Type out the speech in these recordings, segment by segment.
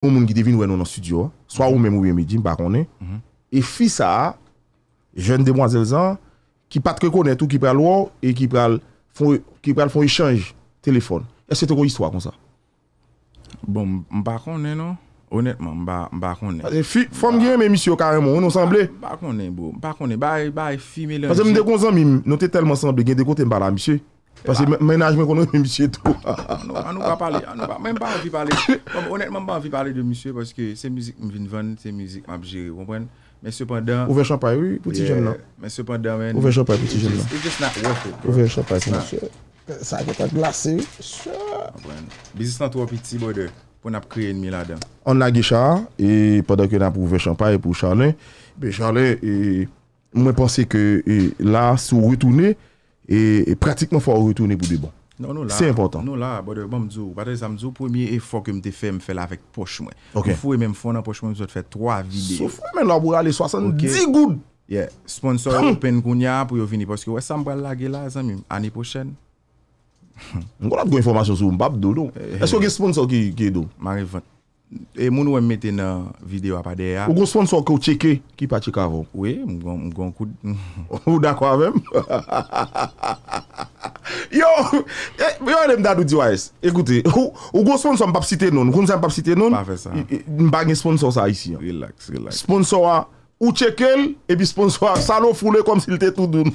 Moun moun ki devin wè nou nan studio, swa ou mè mou wè mè di mba konè, mhm. e fi sa, jèn demwazèl zan, ki pat kè konè tou ki pral wò, e ki pral fon rechange, telefon, e se te kon iswa kon sa? Bon, mba konè nou, onètman, mba konè. E fi, fòm gè mè misyo karè moun, ou nou sanble? Mba konè bou, mba konè, ba e fi mè lè misyo. Pazè mè de kon zan mi, nou te tel monsanble, gen de kote mba la misyo. Pasè menaj men konon mè msye tou. Anou pa pale, anou pa. Mèm pa anvi pale. Honètman mèm pa anvi pale de msye paske se mizik mè vinvan, se mizik mè apjere. Mè sepandan... Ouve Champagne, pouti jèm lan. Non. Mè sepandan... Ouve Champagne, pouti jèm lan. Mè sepandan... Ouve Champagne, mè msye. Sa gèta glase, mè msye. Mè msye. Bezis nan tou api ti, bode. Pon ap kreye nme la dan. An la gecha, e padan ke nan pou ouve Champagne, pou Charles. Be Charles, et, pratiquement, il faut retourner pour de bon. C'est important. Non, là, bon, les le premier effort que je fais, je fais avec poche. Il faut même faire dans poche, je fais trois vidéos. faut que je pour aller 70 gouttes. Yeah. Sponsor hum. Open Kounia pour venir parce que ouais, ça me va laguer là, l'année prochaine. On eh, eh, a des eh. informations sur le Est-ce que vous un sponsor qui est là marie E moun wèm metè nan video apade ya Ou go sponsor ke ou cheke Ki pa cheke avon Ou da kwa vèm Yo e, Ekoutè Ou go sponsor mpapsite non Mpange non, sponsor sa isi Sponsor a ou chekel E bi sponsor a salo fule kom si lte tout doun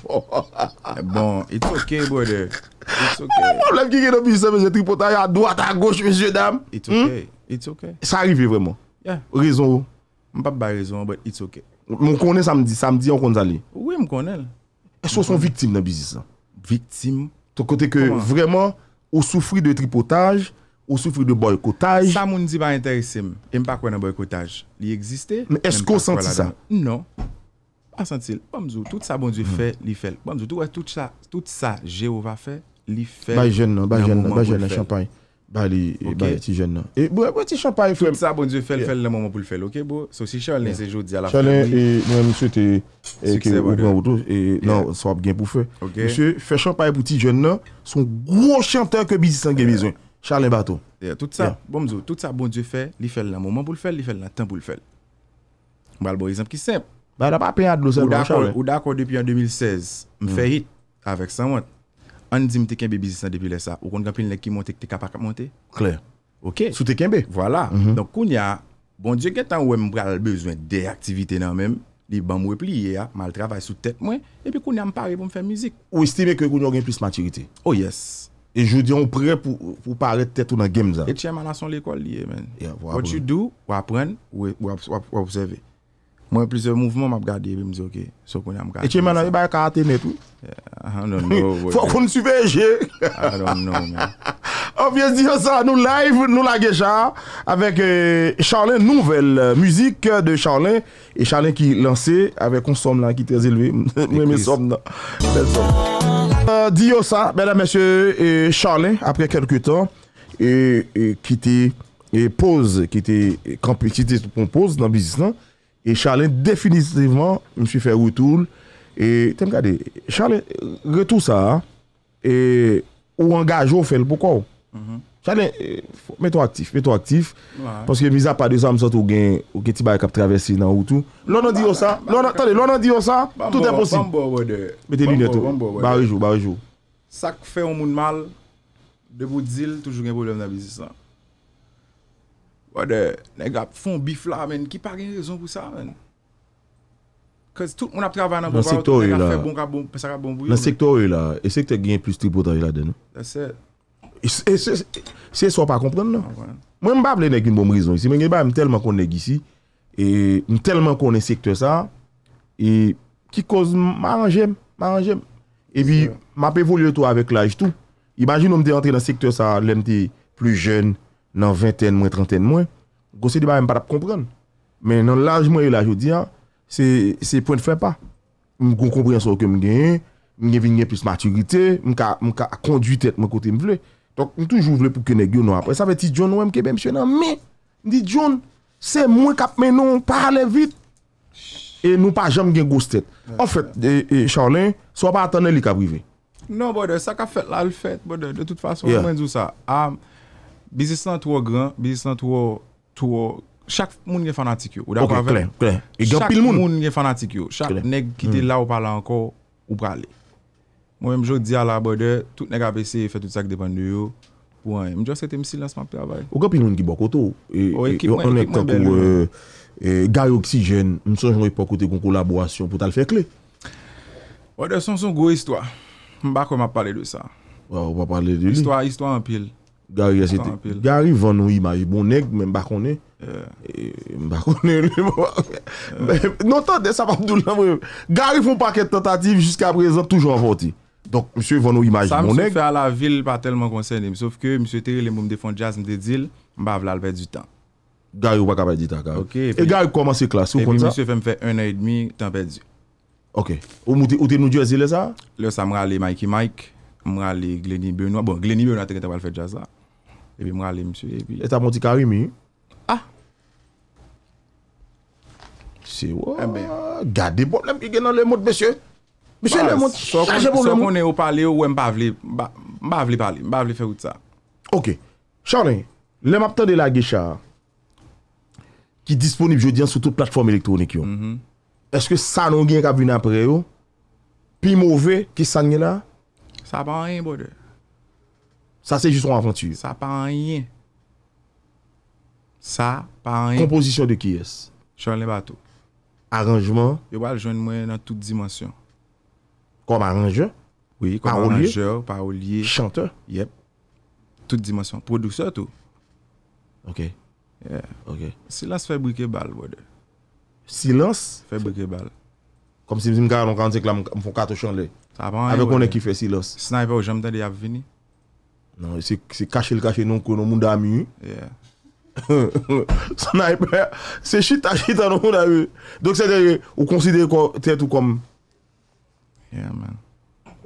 eh Bon It's ok bwode Mpaplem ki geno pise mwen se tri pota A doat a goch mwen se dam It's ok hmm? It's okay. Ça arrive vraiment. Yeah. Raison. Je pas de raison, mais it's okay. Je connais samedi, samedi, on compte aller. Oui, je connais. Est-ce qu'on sont victimes dans le business? Hein? Victimes. Tu côté que vraiment, on souffre de tripotage, on souffre de boycottage. Ça, je ne suis pas intéressé. Je ne pas quoi dans boycottage. Il existait. Mais est-ce qu'on sent ça? Non. Pas senti. Tout ça, bon Dieu hmm. fait, il fait. Tout ça, tout ça, Jéhovah fait, il fait. Bah, jeune, bah, jeune, bah, jeune, champagne. Ba li, e, ba li ti jen nan. E bo, e bo ti chanpaye pou ti jen nan. Tout sa bon dieu fel, fel nan moun moun pou l fel, ok bo? So si chanl nen se jo di ala fel. Chanl nen, e, mwen monsye te, e, e, e, e, e, nan, sa wap gen pou fe. Ok. Monsye, fè chanpaye pou ti jen nan, son grou chanteur ke bizisan gen bizon. Chalnen Bato. E, tout sa, bon monsye, tout sa bon dieu fel, li fel nan moun moun pou l fel, li fel nan tan pou l fel. Mwen al bo, e zanp ki semp. Ba, da pa pen ad lo zanp an chanl. Ou dakwa depi an 2016, on dit que tu as business depuis là ça. Ou qu'on a les qui monte que tu capable de monter. Clair. OK. Sous tes kembe. Voilà. Mm -hmm. Donc qu'on y a bon Dieu qu'est-ce que tu besoin d'activité non dans même les ban me plier mal travail sous tête moi et puis qu'on a me parler pour me faire musique. Ou estimer que qu'on a plus maturité. Oh yes. E et je dis, on prêt pour, pour paraître tête ou dans game. Et tu es à l'école, man. Yeah, What you do, ou apprendre, ou observer. Mwen plise mouvment m ap gade, be m zi oké. Sò konè ap gade. Eche mè nan, e bay karate mè pou? I don't know. Fò kon soubejè. I don't know mè. O piè diyo sa, nou live, nou la geja. Avèk eh, Charlin nouvel, euh, müzik de Charlin. E Charlin ki lansè avè kon som nan ki trez elve. Mwen mè som nan. Euh, diyo sa, mè nan mè sè eh, Charlin, apre kelke ton. E eh, ki te pose, ki te kompensite pou pose nan bizis nan. E chalè, definitivman, mswi fè woutoul. E tem gade, chalè, re tout sa, ou wangaj ou fèl, poukou? Chalè, mè tou aktif, mè tou aktif. Ponske mizap pa de sa msot ou gen, ou gen ti baykap travesi nan woutoul. Lò nan di yo sa, lò nan di yo sa, tout è posib. Bambo, bambo wote. Mè te lini eto, barijou, barijou. Sak fè ou moun mal, devout zil toujou gen volèm nan vizisan. Wadè, neg ap fon bif la men, ki pa gen rizon pou sa men. Kwa tout moun ap travan an pou pa out, neg ap fe bon ka bon, pesa ka bon bou yon men. Nan sektor yon la, esek te gen plus tribo tan yon la den nou. Ese. E se so pa kompran nou. Ah, mwen mbap le neg yon bon brizon yon si, mwen mbap mtelman kon neg yon si, e mtelman kon esektor sa, e ki koz man an jem, man an jem. Evi, ma pe voulyo tou avek laj tou. Imbajin ou mde entre nan sektor sa, lèm te plou jen, nan venten mwen, trenten mwen, gose di ba m pat ap kompren. Men nan laj mwen yon laj yon di an, se point fè pa. M kon kompren sou ke m gen, m gen vinyen plus maturite, m ka konduitet m kote m vle. Tonk m toujou vle pou kene gyo nou ap. E sa ve ti djon nou m kebe m chè nan, men, di djon, se mwen kap men nou, m parle vit, e nou pa jam gen gose tèt. En fèt, e, e, chan lè, sou pa atanè li ka brive. Non, bode, sa ka fèt la l fèt, bode, de tout fason, mwen zou sa, am, ah, Bizistan tou wou gran, bizistan tou wou, tou wou, chak moun gen fanatik yo. Ok, klen, klen. Chak moun gen fanatik yo. Chak neg ki te mm. la ou pala anko, ou prale. Mwen mjou di ala bode, tout neg apese, fe tout sak depande yo. Mwen mjou sete msi lansman pe avay. Ou gen pili moun ki bokot ou? Ou ki mwen ki mwen bel. Ou gen kou gayo oksijen, msouj woy pokote kon kolabwasyon pou tal fe kle. Ou de son son gwo istwa. Mba kou mpa pale de sa. Ou mpa pale de li? Istwa, istwa mpil. Gari yasite, gari vono imayi monek men bakone Mbakone Notan de sa pa mdou la mwen Gari foun paket tentative Jiska prezant toujou avoti Donk msye vono imayi monek Sa msye fè a la vil pa telman konsen dem Sof ke msye teri lem pou mdefon jazz mde dil Mba vlal pè du tan Gari ou baka pè di ta E gari pou koman se klas E pi msye fè m fè 1 an et demi tan pè di Ou te nou diwe zile sa Le sa mra le Mikey Mike Mwen bon, a li gleni beyon, bon gleni beyon a teke te wale fetja sa. Epe mwen a li msye epe. Eta mwoti karimi? Ha? Mwen se wou, gade boblem, i gen nan le mout mwen se. Mwen se le mout chaje boblem. Mwen se konen ou pale ou mwem bavle, mwem bavle pale, mwem bavle fe wout sa. Ok, chanen, lem ap ten de la gecha, ki disponib jodi an, sotou platform elektronik yon, mm-hmm. eske sanon gen kabine apre yo, pi mwove ki sanye la, Sa pa an yin, bode. Sa se jisou an avanti. Sa pa an yin. Sa pa an yin. Komposisyon de kyes? Chalè batou. Aranjman? Yo wal joun mwen nan tout dimansyon. Kom aranjman? Oui, kom aranjman. Parolier? Parolier. Chanteur? Yep. Tout dimansyon. Produksyon tou. Ok. Yeah. Ok. Silas febrike bal, bode. Silas? Febrike bal. Ok. Kom si mzi mga anon kan zek la mfon kato chan le. A ve konen ki fesil os. Sniper ou jom den di ap vini? Non, se kache l kache non konon moun dami. Yeah. Sniper, se chita chita non moun dami. Dok se te ou konside te tou kom. Yeah man.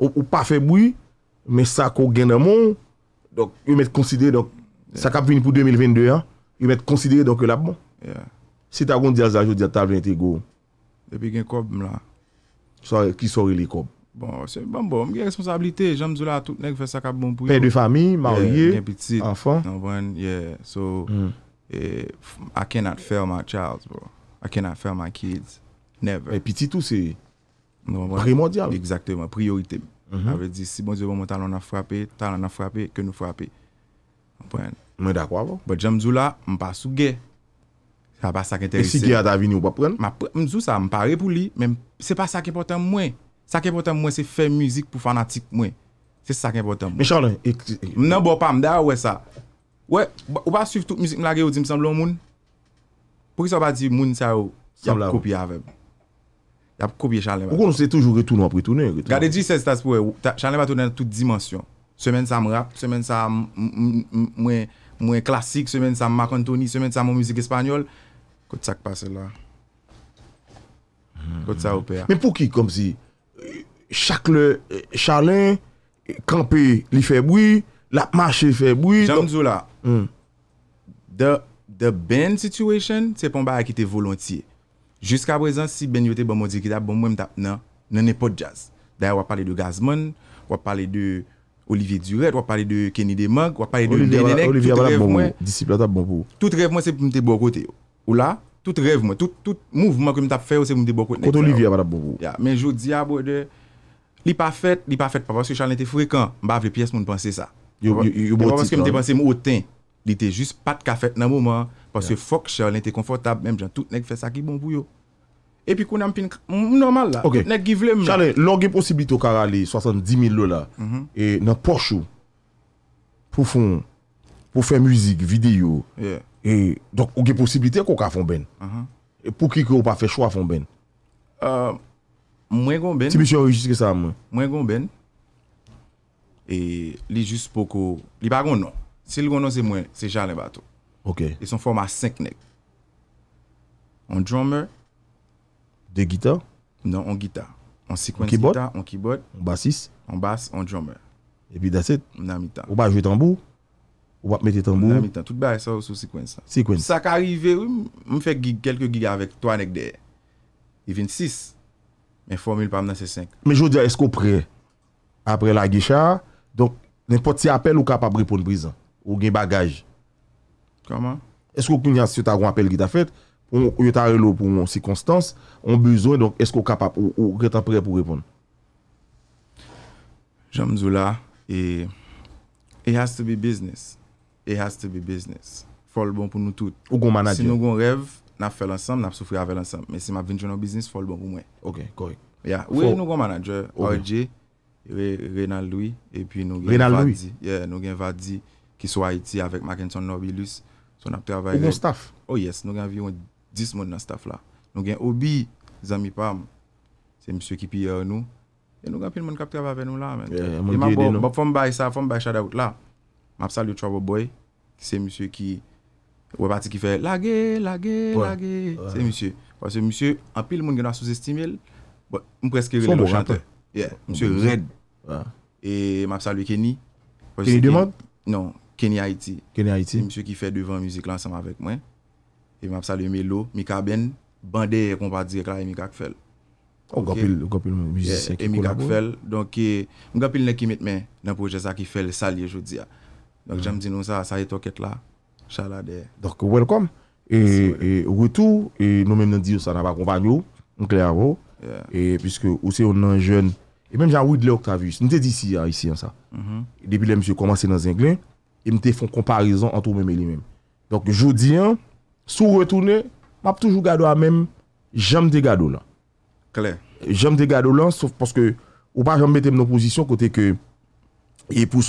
Ou pa feboui, me sa ko gen nan moun. Dok, yon met konside sak ap vini pou 2022. Yon met konside, donc yon ap moun. Si ta kon di azajou, di atav lente go. Depi gen kob mla. So, ki so relikom? Bon, se, bon, bon, mi gen responsabilite. Jamzou la, tout nek, fe sakab bon pou yo. Pen de fami, marye, anfon. Yeah, so, mm. eh, I cannot fail my child, bro. I cannot fail my kids. Never. E pititou, se, non, bon, bon. pari mondial. Exactement, priorite. Mm-hmm. A ve di, si bon, si bon, mou talon na frapi, talon na frapi, ke nou frapi. Mwen da kwa, bon? Bon, jamzou la, mwen pa sou gen. E si Gia Davini ou pa pren? Ma pren, mzou sa, mpare pou li, men se pa sa kem poten mwen. Sa kem poten mwen se fè müzik pou fanatik mwen. Se sa kem poten mwen. Mnen bopan, mdè a wè sa. Wè, ou pa siv tout müzik mla gè ou di msamblon moun? Pou ki sa wap a di moun sa ou? Samblon. Samblon. Samblon. Samblon. Samblon. Samblon. Samblon. Samblon. Samblon. Samblon. Samblon. Samblon. Samblon. Samblon. Samblon. Samblon. Kote sak pa se la. Kote sa oupe ya. Men pou ki kom si? Chak le chalè, kampe li feboui, la mache feboui. Jamdou la, de hmm. ben situation, se pon ba akite volantye. Juska prezant, si ben yote bon mou dikida, bon mou mta nan, nan ne pot jazz. Da ya wap pale de Gazman, wap pale de Olivier Duret, wap pale de Kenny Demag, wap pale de Lenelek, bon bon tout rev mwen se pon mte bo kote yo. Ola, tout rev mwen, tout mouvman kwen mwen tap fè ou se mwen debo kote nè. Kote olivye mwen tap bonpou. Ya, men jou diya bwede, li pa fèt, li pa fèt pa. Pwè se Charles nè te fwèk an, mbav le piè se mwen panse sa. Yo bo titan. Yo pa fèt se mwen te panse mwen o ten. Li te jist pat ka fèt nan mouman. Pwè se fòk Charles nè te konfortab, mèm jan, tout nèk fè sa ki bonpou yo. E pi konan pin kran, moun normal la. Tout nèk giv lè mwen. Charles, lò gen posibilite mhm. ou karali, 70.000 lò la, e nan E, donk ou ge posibilite kou ka fon ben? Ahan. E pou ki ki ou pa fe chou a fon ben? E, mwen gon ben. Ti mi sè yon rejist ke sa mwen? Mwen gon ben. E, li jist pou ko, li pa gon nan. Se li gon nan se mwen, se jale batou. Ok. E son forma 5 nek. On drummer. De gita? Non, on gita. On sekwens gita, on kibot. On basis? On bas, on drummer. E pi daset? Nan mita. Ou pa jwe tambou? Ou pa jwe tambou? Wap met etan mou? Wap met etan. Toute baye sa ou sou sikwen sa. Sikwen sa. Sa ka arrive, mou fek kelke giga avek to anek de 26 men formil pa mnen se 5. Men joudia esko pre apre la gisha donk nen pot si apel ou kapap repon brisa ou gen bagaj? Kama? Esko kounyan si yo ta roun apel ki ta fet ou yo ta relo pou moun sikonstans on bezon donk esko kapap ou reta pre pou repon? Jam Zoula e e has to be business e E has to be business. Fol bon pou nou tout. Ou gon manajer. Si nou gon rev, nap fel ansam, nap soufri avel ansam. Men si map vinjou nou business, fol bon pou mwen. Ok, korrekt. Ou e nou gon manajer, RJ, Reyna Louis, e pi nou gen Vadi. Yeah, nou gen Vadi, ki sou IT avèk Mackinton, Norby Lewis. Ou gon staff. Oh yes, nou gen avyoun 10 moun nan staff la. Nou gen Obi, Zami Palm, se mswe ki piye euh, anou, e nou gen apil moun kap trav avè nou la. Yeah, e moun diye de nou. Moun fòm bay sa, fòm bay shout out la. Map sal yo Travel Boy, se msye ki wè pati ki fè la ge, la ge, la ge, se msye. Pwa se msye, apil moun gena souze sti mel, mwen preskire lè mwen chante. Mwen mwen chante? Ye, msye Red. E map sal yo Kenny. Kenny Demond? Non, Kenny Haiti. Kenny Haiti? Msye ki fè devan müzik lansèm avèk mwen. E map sal yo Melo, Mika Ben, Bande, kompadi ek la, Emi Kakfel. Oh, ok, ok, ok, mwen mwen mizisyen ki kolago. Emi Kakfel, donk e, eh, mwen kapil nek imet men nan proje sa ki fè lè sal ye jodi a. Donk mm-hmm. jèm di nou sa, sa etok et la, chalade. Donk welcome, et wè tou, et nou mèm nan di ou sa nabak on vagnou, on klè avou, et pwiske ou se yon nan jèn, et mèm jan wèd lè Octavius, nou te di si a, ici an sa, depi lè msè komanse nan zinglè, yon te fon komparizan an tou mèm elè mèm. Donk joudi an, sou wè tou nè, mèm toujou gado a mèm, jèm te gado la. Klè. Jèm te gado la, sòf pwoske ou pa jèm mette mè nan posisyon kote ke yè pou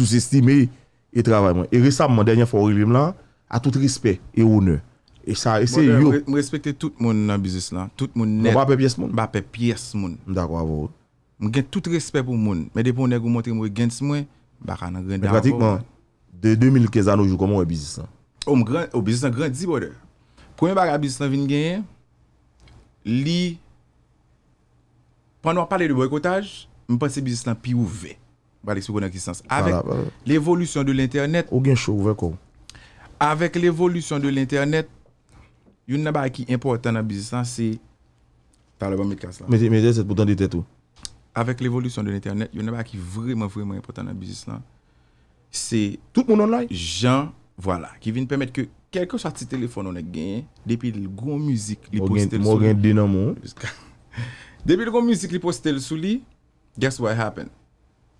E travay mwen. E resap mwen denye forilim la, a tout rispe e oune. E sa, e se bon, yo. Mwen respekte tout moun nan bizis la. Tout moun bon, net. Mwen bape piyes moun. Bape piyes moun. Mwen gen tout rispe pou moun. Mwen depo mwen dekou mwote mwen gen si mwen, baka nan gen davan pou mwen. Mwen pratikman, de 2015 an oujou, koman wè bizis la? Ou bizis la gran di bode. Kwen mwen baka bizis la vin genye, li, pwenn wap pale de boykotaj, mwen pase bizis la pi ouve. Bade ekspikou nan kistans. Awek l'evolusyon de l'internet... Ou gen chou ouvek ou? Awek l'evolusyon de l'internet, yon naba ki importan nan bizis lan, se... Parle ban bon mi kast la. Mète, mète, mète, set pou tan dit etou. Awek l'evolusyon de l'internet, yon naba ki vreman, vreman importan nan bizis lan, se... Tout moun online? Jean, voilà, ki vin pemet ke kelko sa ti telefonon ne gen, depi l'go müzik li poste l'souli... Mo gen dinan moun. Depi l'go müzik li poste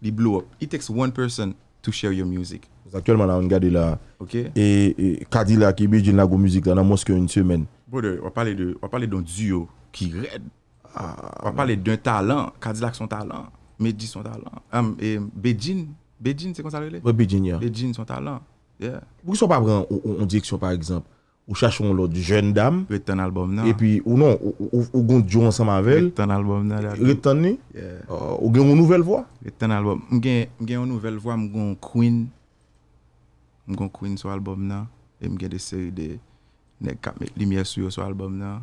li blow up. It takes one person to share your music. Aktuel man an an gade la. Ok. E Kadila ki Bejin la go muzik la nan monske un semen. Broder, wap pale de, wap pale don Dio ki red. Wap pale d'un talan, Kadila ki son talan, Medji son talan, am, e, Bejin, Bejin se kon sa rele? Bejin ya. Bejin son talan. Yeah. Bwis wap apren on diksyon par ekzamp? Ou chachon lò di jen dam. Ve ton albom nan. E pi ou non, ou gon djou ansama vel. Ve ton albom nan. Ve ton ni. Euh, ou gen yon nouvel vwa. Ve ton albom. M gen yon nouvel vwa m gon kouin. M gon kouin sou albom nan. E m gen deseri de nek kap met limiye suyo sou albom nan.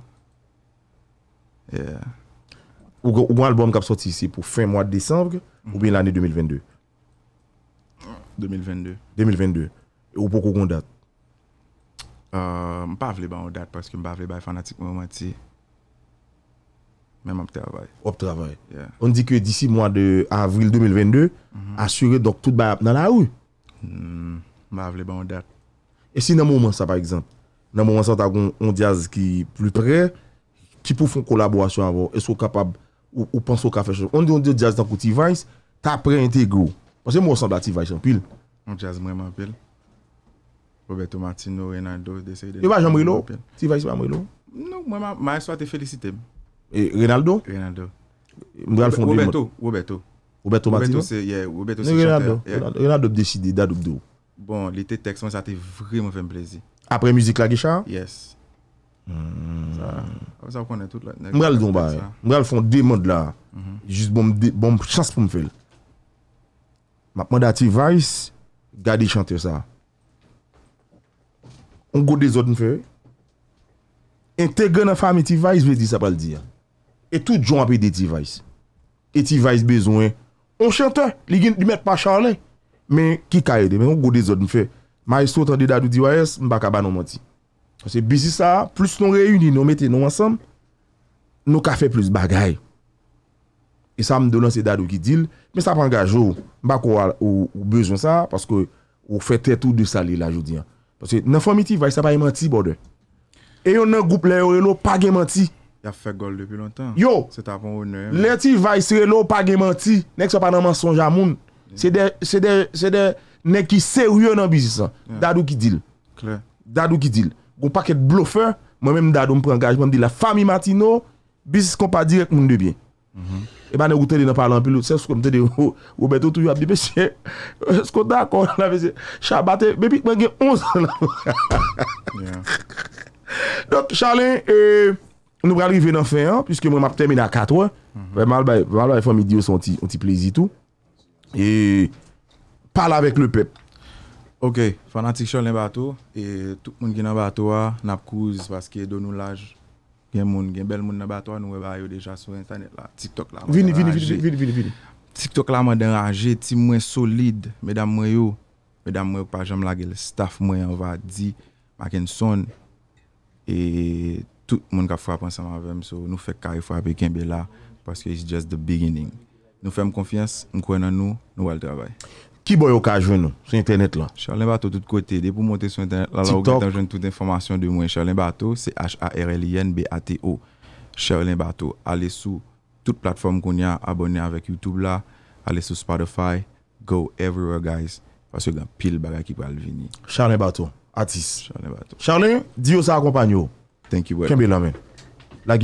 Yeah. Ou gon albom kap soti si pou fin mwa de Desembre ou bin l'anè 2022? 2022. 2022. Ou pou kou kondat? Euh, m pa avle ba yon dat, paske m ba avle bay fanatik mwen mati. Mè m ap travay. Op travay? Yeah. On di ke disi mwa de avril 2022, asyre dok tout bay ap nan la ou? Hmm, m ba avle ba yon dat. E si nan moun man sa par exemple, nan moun man sa ta kon yon diaz ki plu pre, ki pou fon kolabwasyon avon, esko kapab ou panso ka fechon. On di yon diaz tako ti vayz, ta pre integro. Paske m wosan da ti vayz an pil. Yon diaz mwen man pil. Yon diaz mwen man pil. Roberto Martino, Reynaldo, desè yè. Yè wajan Mwilo? Ti vayis wajan Mwilo? Nou, mwen ma, ma, mwen sa te feliciteb. E Reynaldo? Reynaldo. Mwen al fon dè mod. Roberto, Roberto. Roberto Martino? Yeah, Roberto non, se chante. E Reynaldo, reynaldo se dè sidi, dadoub do. Bon, li te tekson sa te vremen fèm plezi. Apre müzik la gecha? Yes. Hmm. Mwen al fon dè mod la. Jist bon, bon chasse pou mwel. Mwen dati vayis, gade chante sa. on goûte des autres feu Intégrer dans la famille t veut dire ça pas le dire. Et tout joint avec des t Et tivice besoin. On chanteur, il ne met pas Charlie. Mais qui a Mais on goûte des autres feu Maestro, t'as de d'adou DYS, m'baka kaba non menti. C'est busy ça, plus nous réunis, nous mettons nous ensemble, nous fait plus bagaille. Et ça me donne c'est dadou qui dit, mais ça prend un ou, oh. ou, ou besoin ça, parce que ou fait tout de salé là, je dis. Hein. Nè fòmi ti vay se pa yè manti bò dè. E yon nan goup lè yon lò pa gè manti. Ya fè gòl dè pi lontan. Yo, lè ti vay se lò pa gè manti. Nè ki se pa nan mansonja moun. Se de, se de, se de, nè ki se wè yon nan bizisan. Dadou ki dil. Dadou ki dil. Goun pak et blofer, mwen mèm dadou mpren gajman di la fòmi manti nou, bizis kompa direk moun debyen. E ba ne wote de nan parlan api loutse, sou kon mte de wou beto tou yu api, besye, sko da kon, la besye, chabate, bepi, mwen gen onse. Don, chale, nou bralive nan feyon, piske mwen map teme nan katwa, vè mal wè fòm idios an ti plezi tou, e pala vek le pep. Ok, fanatik chal nan batou, e tout moun ki nan batou a, nap kouz, vaske, donoun laj. Gen moun gen bel moun nabato an, nou we ba yo deja sou instant net la. Tik tok la man deranje. Vini, vini, vini, vini, vini. Tik tok la man deranje, ti mwen solide. Medan mwen yo, medan mwen yo pa jem la gen le staff mwen yon va di, maken son, e tout moun ka fwa ponsan ma ve mso, nou fek kari fwa pe ken be la, paske it's just the beginning. Nou fem konfians, nou kwen nan nou, nou wal travay. Qui boy au cas sur internet là Charlin Bateau de côté côtés, dès pour monter sur internet là, là vous toute information de moi Charlin Bateau, c'est H A R L I N B A T O. Charlin Bateau, allez sous toute plateforme qu'on y a, abonnez avec YouTube là, allez sur Spotify, go everywhere guys parce que y a pile bagarre qui va venir. Charlin Bateau, artiste. Charlin Bateau. Charlin, dis ça accompagne. Thank you. Kembe la La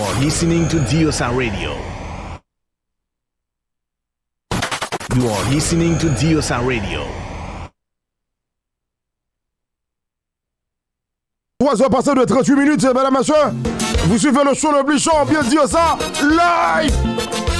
are listening to DOSA Radio. You are listening to DOSA Radio. Trois heures passées de 38 minutes, mesdames et messieurs. Vous suivez le show le plus chaud, ambiance DOSA, live